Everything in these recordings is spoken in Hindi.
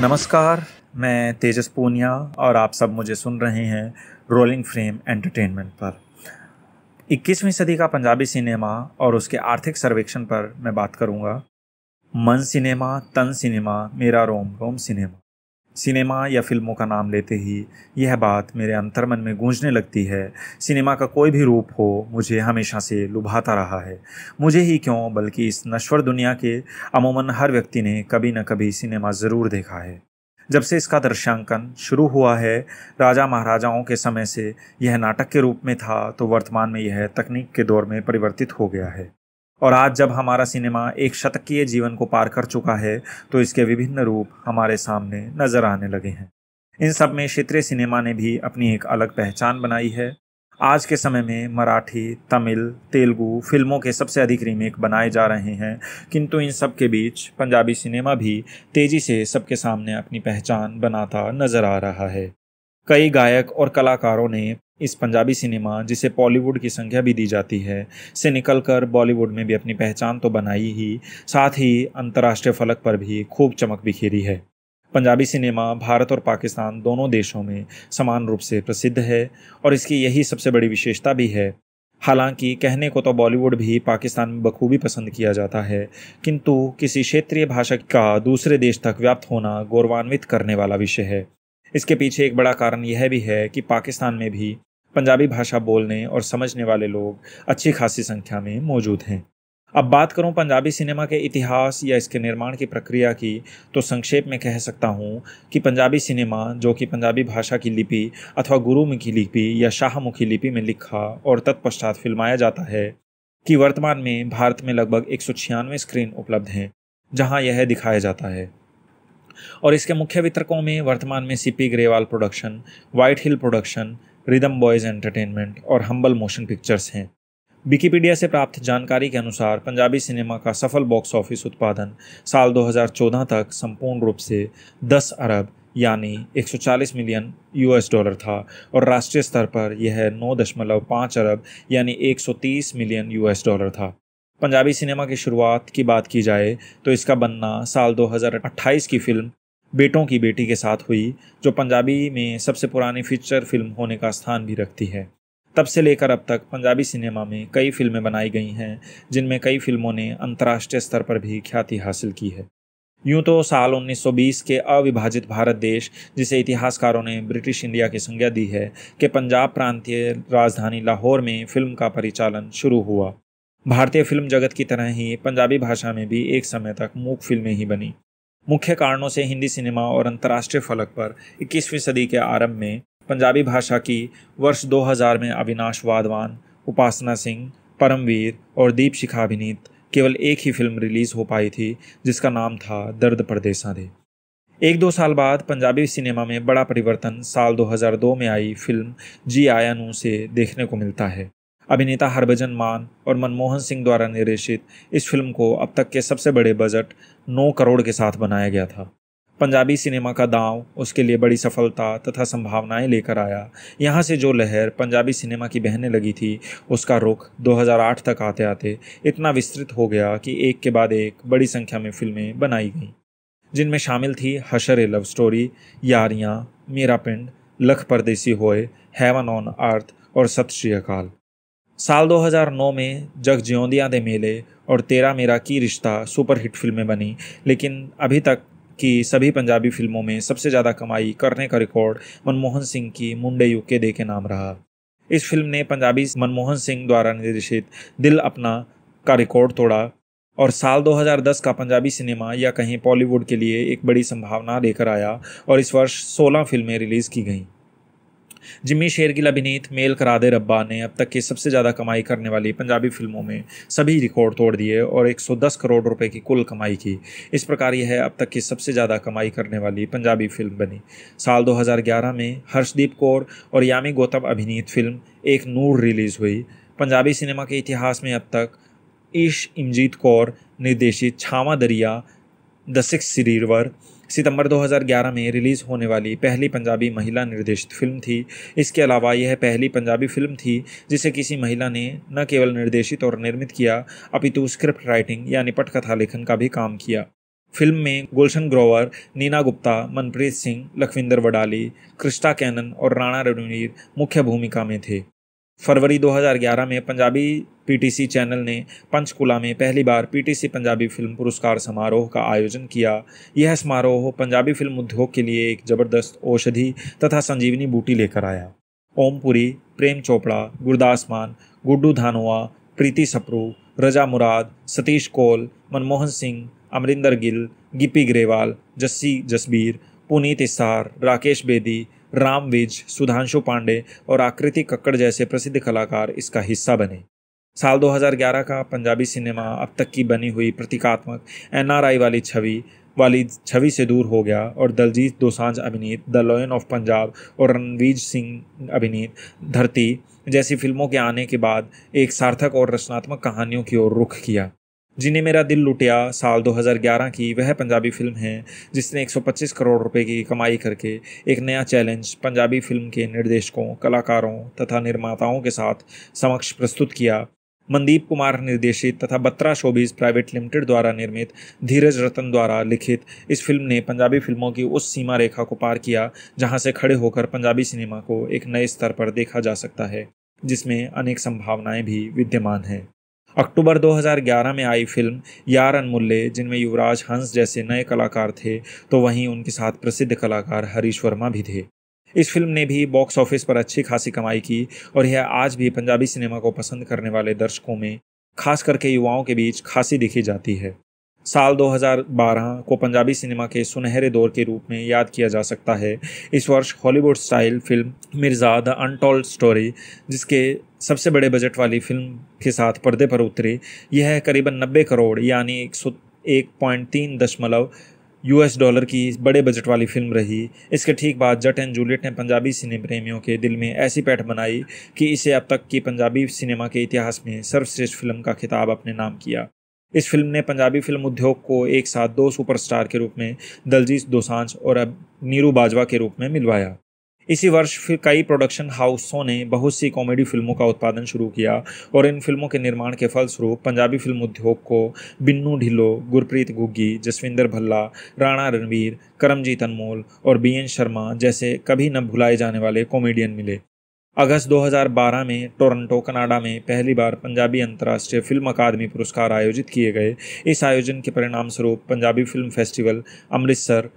नमस्कार मैं तेजस पूनिया और आप सब मुझे सुन रहे हैं रोलिंग फ्रेम एंटरटेनमेंट पर 21वीं सदी का पंजाबी सिनेमा और उसके आर्थिक सर्वेक्षण पर मैं बात करूंगा मन सिनेमा तन सिनेमा मेरा रोम रोम सिनेमा सिनेमा या फिल्मों का नाम लेते ही यह बात मेरे अंतर्मन में गूंजने लगती है सिनेमा का कोई भी रूप हो मुझे हमेशा से लुभाता रहा है मुझे ही क्यों बल्कि इस नश्वर दुनिया के अमूमन हर व्यक्ति ने कभी न कभी सिनेमा ज़रूर देखा है जब से इसका दृश्यांकन शुरू हुआ है राजा महाराजाओं के समय से यह नाटक के रूप में था तो वर्तमान में यह तकनीक के दौर में परिवर्तित हो गया है और आज जब हमारा सिनेमा एक शतकीय जीवन को पार कर चुका है तो इसके विभिन्न रूप हमारे सामने नजर आने लगे हैं इन सब में क्षेत्रीय सिनेमा ने भी अपनी एक अलग पहचान बनाई है आज के समय में मराठी तमिल तेलुगु फिल्मों के सबसे अधिक रीमेक बनाए जा रहे हैं किंतु इन सब के बीच पंजाबी सिनेमा भी तेज़ी से सबके सामने अपनी पहचान बनाता नजर आ रहा है कई गायक और कलाकारों ने इस पंजाबी सिनेमा जिसे बॉलीवुड की संख्या भी दी जाती है से निकलकर बॉलीवुड में भी अपनी पहचान तो बनाई ही साथ ही अंतर्राष्ट्रीय फलक पर भी खूब चमक बिखेरी है पंजाबी सिनेमा भारत और पाकिस्तान दोनों देशों में समान रूप से प्रसिद्ध है और इसकी यही सबसे बड़ी विशेषता भी है हालांकि कहने को तो बॉलीवुड भी पाकिस्तान में बखूबी पसंद किया जाता है किंतु किसी क्षेत्रीय भाषा का दूसरे देश तक व्याप्त होना गौरवान्वित करने वाला विषय है इसके पीछे एक बड़ा कारण यह भी है कि पाकिस्तान में भी पंजाबी भाषा बोलने और समझने वाले लोग अच्छी खासी संख्या में मौजूद हैं अब बात करूं पंजाबी सिनेमा के इतिहास या इसके निर्माण की प्रक्रिया की तो संक्षेप में कह सकता हूं कि पंजाबी सिनेमा जो कि पंजाबी भाषा की लिपि अथवा गुरुमुखी लिपि या शाहमुखी लिपि में लिखा और तत्पश्चात फिल्माया जाता है कि वर्तमान में भारत में लगभग एक स्क्रीन उपलब्ध हैं जहां यह दिखाया जाता है और इसके मुख्य वितरकों में वर्तमान में CP Grewal production white hill production rhythm boys entertainment और हम्बल मोशन पिक्चर्स हैं विकीपीडिया से प्राप्त जानकारी के अनुसार पंजाबी सिनेमा का सफल बॉक्स ऑफिस उत्पादन साल 2014 तक संपूर्ण रूप से 10 अरब यानी 140 मिलियन यूएस डॉलर था और राष्ट्रीय स्तर पर यह 9.5 अरब यानी 130 मिलियन यूएस डॉलर था पंजाबी सिनेमा की शुरुआत की बात की जाए तो इसका बनना साल 2028 की फिल्म बेटों की बेटी के साथ हुई जो पंजाबी में सबसे पुरानी फीचर फिल्म होने का स्थान भी रखती है तब से लेकर अब तक पंजाबी सिनेमा में कई फिल्में बनाई गई हैं जिनमें कई फिल्मों ने अंतर्राष्ट्रीय स्तर पर भी ख्याति हासिल की है यूं तो साल 1920 के अविभाजित भारत देश जिसे इतिहासकारों ने ब्रिटिश इंडिया की संज्ञा दी है के पंजाब प्रांतीय राजधानी लाहौर में फिल्म का परिचालन शुरू हुआ भारतीय फिल्म जगत की तरह ही पंजाबी भाषा में भी एक समय तक मूक फिल्में ही बनीं मुख्य कारणों से हिंदी सिनेमा और अंतर्राष्ट्रीय फलक पर 21वीं सदी के आरंभ में पंजाबी भाषा की वर्ष 2000 में अविनाश वाधवान उपासना सिंह परमवीर और दीप शिखा अभिनीत केवल एक ही फिल्म रिलीज हो पाई थी जिसका नाम था दर्द परदेसा दे एक दो साल बाद पंजाबी सिनेमा में बड़ा परिवर्तन साल 2002 में आई फिल्म जी आयानू से देखने को मिलता है अभिनेता हरभजन मान और मनमोहन सिंह द्वारा निर्देशित इस फिल्म को अब तक के सबसे बड़े बजट 9 करोड़ के साथ बनाया गया था पंजाबी सिनेमा का दांव उसके लिए बड़ी सफलता तथा संभावनाएं लेकर आया यहाँ से जो लहर पंजाबी सिनेमा की बहने लगी थी उसका रुख 2008 तक आते आते इतना विस्तृत हो गया कि एक के बाद एक बड़ी संख्या में फिल्में बनाई गईं जिनमें शामिल थी हशर ए लव स्टोरी यारियाँ मेरा पिंड लख परदेसी होए हैवन ऑन अर्थ और सत श्री अकाल साल 2009 में जग ज्योंदिया दे मेले और तेरा मेरा की रिश्ता सुपरहिट फिल्में बनी लेकिन अभी तक की सभी पंजाबी फिल्मों में सबसे ज़्यादा कमाई करने का रिकॉर्ड मनमोहन सिंह की मुंडे यू के दे के नाम रहा इस फिल्म ने पंजाबी मनमोहन सिंह द्वारा निर्देशित दिल अपना का रिकॉर्ड तोड़ा और साल 2010 का पंजाबी सिनेमा या कहीं बॉलीवुड के लिए एक बड़ी संभावना लेकर आया और इस वर्ष 16 फिल्में रिलीज़ की गईं जिम्मी शेर की अभिनीत मेल करा दे रब्बा ने अब तक की सबसे ज़्यादा कमाई करने वाली पंजाबी फिल्मों में सभी रिकॉर्ड तोड़ दिए और 110 करोड़ रुपए की कुल कमाई की इस प्रकार यह अब तक की सबसे ज़्यादा कमाई करने वाली पंजाबी फिल्म बनी साल 2011 में हर्षदीप कौर और यामी गौतम अभिनीत फिल्म एक नूर रिलीज़ हुई पंजाबी सिनेमा के इतिहास में अब तक ईश इमजीत कौर निर्देशित छावा दरिया द सिक्स सीरीवर सितंबर 2011 में रिलीज़ होने वाली पहली पंजाबी महिला निर्देशित फिल्म थी इसके अलावा यह पहली पंजाबी फिल्म थी जिसे किसी महिला ने न केवल निर्देशित और निर्मित किया अपितु स्क्रिप्ट राइटिंग यानी पटकथा लेखन का भी काम किया फिल्म में गुलशन ग्रोवर नीना गुप्ता मनप्रीत सिंह लखविंदर वडाली क्रिस्टा कैनन और राणा रणवीर मुख्य भूमिका में थे फरवरी 2011 में पंजाबी पीटीसी चैनल ने पंचकुला में पहली बार पीटीसी पंजाबी फिल्म पुरस्कार समारोह का आयोजन किया यह समारोह पंजाबी फिल्म उद्योग के लिए एक जबरदस्त औषधि तथा संजीवनी बूटी लेकर आया ओमपुरी प्रेम चोपड़ा गुरदास मान गुड्डू धानोआ प्रीति सप्रू रजा मुराद सतीश कौल मनमोहन सिंह अमरिंदर गिल गिपी ग्रेवाल जस्सी जसबीर पुनीत इसार राकेश बेदी राम विज सुधांशु पांडे और आकृति कक्कड़ जैसे प्रसिद्ध कलाकार इसका हिस्सा बने साल 2011 का पंजाबी सिनेमा अब तक की बनी हुई प्रतीकात्मक एनआरआई वाली छवि वाली छवि से दूर हो गया और दलजीत दोसांझ अभिनीत द लॉयन ऑफ पंजाब और रणवीर सिंह अभिनीत धरती जैसी फिल्मों के आने के बाद एक सार्थक और रचनात्मक कहानियों की ओर रुख किया जिन्हें मेरा दिल लुटिया साल 2011 की वह पंजाबी फिल्म है जिसने 125 करोड़ रुपए की कमाई करके एक नया चैलेंज पंजाबी फिल्म के निर्देशकों कलाकारों तथा निर्माताओं के साथ समक्ष प्रस्तुत किया मंदीप कुमार निर्देशित तथा बत्रा शोबीज प्राइवेट लिमिटेड द्वारा निर्मित धीरज रतन द्वारा लिखित इस फिल्म ने पंजाबी फिल्मों की उस सीमा रेखा को पार किया जहां से खड़े होकर पंजाबी सिनेमा को एक नए स्तर पर देखा जा सकता है जिसमें अनेक संभावनाएं भी विद्यमान हैं अक्टूबर 2011 में आई फिल्म यार अनमुल्ले जिनमें युवराज हंस जैसे नए कलाकार थे तो वहीं उनके साथ प्रसिद्ध कलाकार हरीश वर्मा भी थे इस फिल्म ने भी बॉक्स ऑफिस पर अच्छी खासी कमाई की और यह आज भी पंजाबी सिनेमा को पसंद करने वाले दर्शकों में खास करके युवाओं के बीच खासी दिखी जाती है साल 2012 को पंजाबी सिनेमा के सुनहरे दौर के रूप में याद किया जा सकता है इस वर्ष Hollywood style film Mirza the untold story जिसके सबसे बड़े बजट वाली फिल्म के साथ पर्दे पर उतरी यह करीबन 90 करोड़ यानी एक सौ एक पॉइंट तीन दशमलव यूएस डॉलर की बड़े बजट वाली फिल्म रही इसके ठीक बाद जट एंड जूलियट ने पंजाबी सिने प्रेमियों के दिल में ऐसी पैठ बनाई कि इसे अब तक की पंजाबी सिनेमा के इतिहास में सर्वश्रेष्ठ फिल्म का खिताब अपने नाम किया इस फिल्म ने पंजाबी फिल्म उद्योग को एक साथ दो सुपरस्टार के रूप में दलजीत दोसांझ और अब नीरू बाजवा के रूप में मिलवाया इसी वर्ष फिर कई प्रोडक्शन हाउसों ने बहुत सी कॉमेडी फिल्मों का उत्पादन शुरू किया और इन फिल्मों के निर्माण के फलस्वरूप पंजाबी फिल्म उद्योग को बिन्नू ढिल्लो गुरप्रीत गुग्गी जसविंदर भल्ला राणा रणवीर करमजीत अनमोल और बी एन शर्मा जैसे कभी न भुलाए जाने वाले कॉमेडियन मिले अगस्त 2012 में टोरंटो कनाडा में पहली बार पंजाबी अंतर्राष्ट्रीय फिल्म अकादमी पुरस्कार आयोजित किए गए इस आयोजन के परिणाम स्वरूप पंजाबी फिल्म फेस्टिवल अमृतसर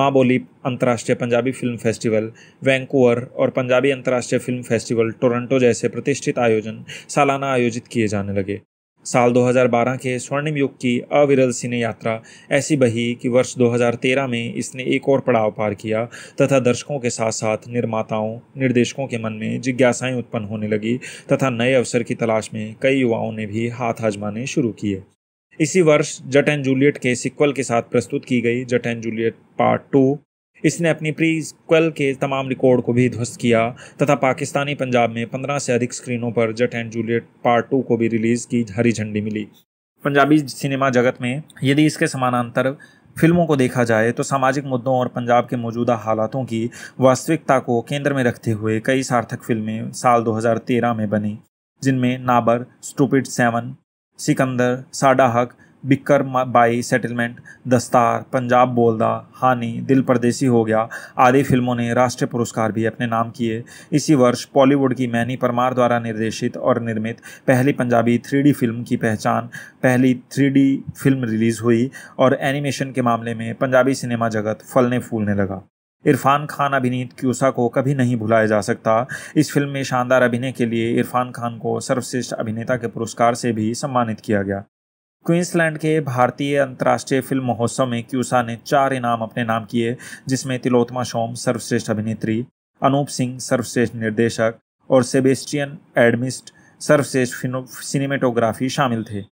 माँ बोली अंतर्राष्ट्रीय पंजाबी फिल्म फेस्टिवल वैंकूवर और पंजाबी अंतर्राष्ट्रीय फिल्म फेस्टिवल टोरंटो जैसे प्रतिष्ठित आयोजन सालाना आयोजित किए जाने लगे साल 2012 के स्वर्णिम युग की अविरल सिने यात्रा ऐसी बही कि वर्ष 2013 में इसने एक और पड़ाव पार किया तथा दर्शकों के साथ साथ निर्माताओं निर्देशकों के मन में जिज्ञासाएं उत्पन्न होने लगी तथा नए अवसर की तलाश में कई युवाओं ने भी हाथ आजमाने शुरू किए इसी वर्ष जट एंड जूलियट के सिक्वल के साथ प्रस्तुत की गई Jatt and Juliet part two इसने अपनी प्री क्वेल के तमाम रिकॉर्ड को भी ध्वस्त किया तथा पाकिस्तानी पंजाब में पंद्रह से अधिक स्क्रीनों पर Jatt and Juliet part two को भी रिलीज़ की हरी झंडी मिली पंजाबी सिनेमा जगत में यदि इसके समानांतर फिल्मों को देखा जाए तो सामाजिक मुद्दों और पंजाब के मौजूदा हालातों की वास्तविकता को केंद्र में रखते हुए कई सार्थक फिल्में साल 2013 में बनी जिनमें Nabar stupid seven Sikander Saadda Haq Bikkar Bai settlement Dastaar Punjab Bolda Haani दिल परदेसी हो गया आदि फिल्मों ने राष्ट्रीय पुरस्कार भी अपने नाम किए इसी वर्ष बॉलीवुड की मैनी परमार द्वारा निर्देशित और निर्मित पहली पंजाबी थ्री फिल्म की पहचान पहली थ्री फिल्म रिलीज़ हुई और एनिमेशन के मामले में पंजाबी सिनेमा जगत फलने फूलने लगा इरफान खान अभिनीत क्यूसा को कभी नहीं भुलाया जा सकता इस फिल्म में शानदार अभिनय के लिए इरफान खान को सर्वश्रेष्ठ अभिनेता के पुरस्कार से भी सम्मानित किया गया क्वींसलैंड के भारतीय अंतर्राष्ट्रीय फिल्म महोत्सव में क्यूसा ने चार इनाम अपने नाम किए जिसमें तिलोत्मा शोम सर्वश्रेष्ठ अभिनेत्री अनूप सिंह सर्वश्रेष्ठ निर्देशक और सेबेस्टियन एडमिस्ट सर्वश्रेष्ठ सिनेमेटोग्राफी शामिल थे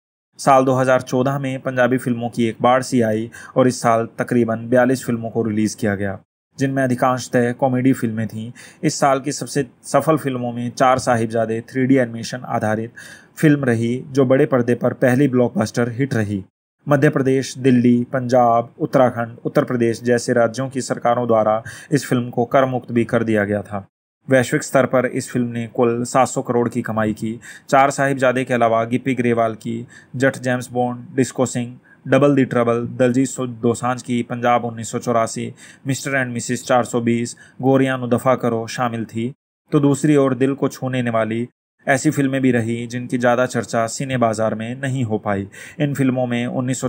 साल 2014 में पंजाबी फिल्मों की एक बाढ़ सी आई और इस साल तकरीबन बयालीस फिल्मों को रिलीज़ किया गया जिनमें अधिकांशतः कॉमेडी फिल्में थीं इस साल की सबसे सफल फिल्मों में चार साहिबजादे थ्री एनिमेशन आधारित फिल्म रही जो बड़े पर्दे पर पहली ब्लॉकबस्टर हिट रही मध्य प्रदेश दिल्ली पंजाब उत्तराखंड उत्तर प्रदेश जैसे राज्यों की सरकारों द्वारा इस फिल्म को कर मुक्त भी कर दिया गया था वैश्विक स्तर पर इस फिल्म ने कुल 700 करोड़ की कमाई की चार साहिबजादे के अलावा गिप्पी ग्रेवाल की Jatt James Bond disco Singh double Di trouble Diljit Dosanjh की पंजाब उन्नीस मिस्टर एंड मिसिस 420, गोरिया दफा करो शामिल थी तो दूसरी ओर दिल को छूने वाली ऐसी फिल्में भी रही जिनकी ज़्यादा चर्चा सिने बाज़ार में नहीं हो पाई इन फिल्मों में उन्नीस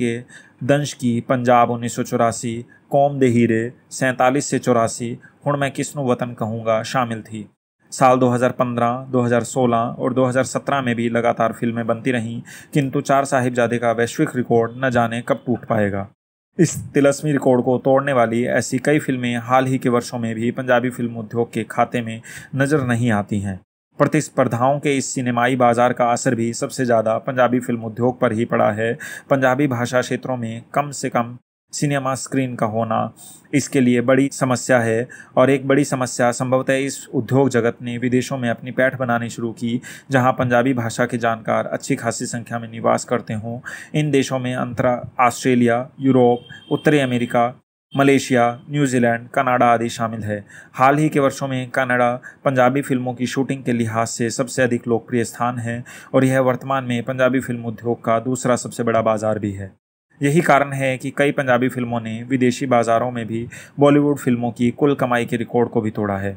के दंश की पंजाब उन्नीस कौम दे हीरे सैंतालीस से चौरासी हूँ मैं किसनु वतन कहूँगा शामिल थी साल 2015, 2016 और 2017 में भी लगातार फिल्में बनती रहीं किंतु चार साहिबजादे का वैश्विक रिकॉर्ड न जाने कब टूट पाएगा इस तिलस्मी रिकॉर्ड को तोड़ने वाली ऐसी कई फिल्में हाल ही के वर्षों में भी पंजाबी फिल्म उद्योग के खाते में नज़र नहीं आती हैं प्रतिस्पर्धाओं के इस सिनेमाई बाजार का असर भी सबसे ज़्यादा पंजाबी फिल्म उद्योग पर ही पड़ा है पंजाबी भाषा क्षेत्रों में कम से कम सिनेमा स्क्रीन का होना इसके लिए बड़ी समस्या है और एक बड़ी समस्या संभवतः इस उद्योग जगत ने विदेशों में अपनी पैठ बनानी शुरू की जहां पंजाबी भाषा के जानकार अच्छी खासी संख्या में निवास करते हों इन देशों में अंतरा ऑस्ट्रेलिया यूरोप उत्तरी अमेरिका मलेशिया न्यूजीलैंड कनाडा आदि शामिल है हाल ही के वर्षों में कनाडा पंजाबी फिल्मों की शूटिंग के लिहाज से सबसे अधिक लोकप्रिय स्थान है और यह वर्तमान में पंजाबी फिल्म उद्योग का दूसरा सबसे बड़ा बाजार भी है यही कारण है कि कई पंजाबी फिल्मों ने विदेशी बाज़ारों में भी बॉलीवुड फिल्मों की कुल कमाई के रिकॉर्ड को भी तोड़ा है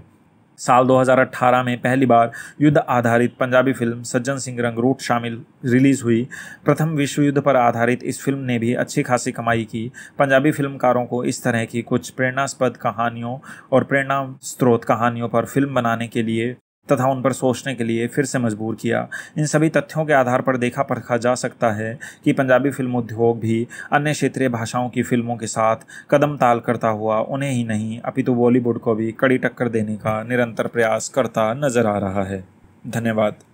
साल 2018 में पहली बार युद्ध आधारित पंजाबी फिल्म सज्जन सिंह रंग रूट शामिल रिलीज हुई प्रथम विश्व युद्ध पर आधारित इस फिल्म ने भी अच्छी खासी कमाई की पंजाबी फिल्मकारों को इस तरह की कुछ प्रेरणास्पद कहानियों और प्रेरणा स्रोत कहानियों पर फिल्म बनाने के लिए तथा उन पर सोचने के लिए फिर से मजबूर किया इन सभी तथ्यों के आधार पर देखा परखा जा सकता है कि पंजाबी फिल्म उद्योग भी अन्य क्षेत्रीय भाषाओं की फिल्मों के साथ कदम ताल करता हुआ उन्हें ही नहीं अपितु तो बॉलीवुड को भी कड़ी टक्कर देने का निरंतर प्रयास करता नजर आ रहा है धन्यवाद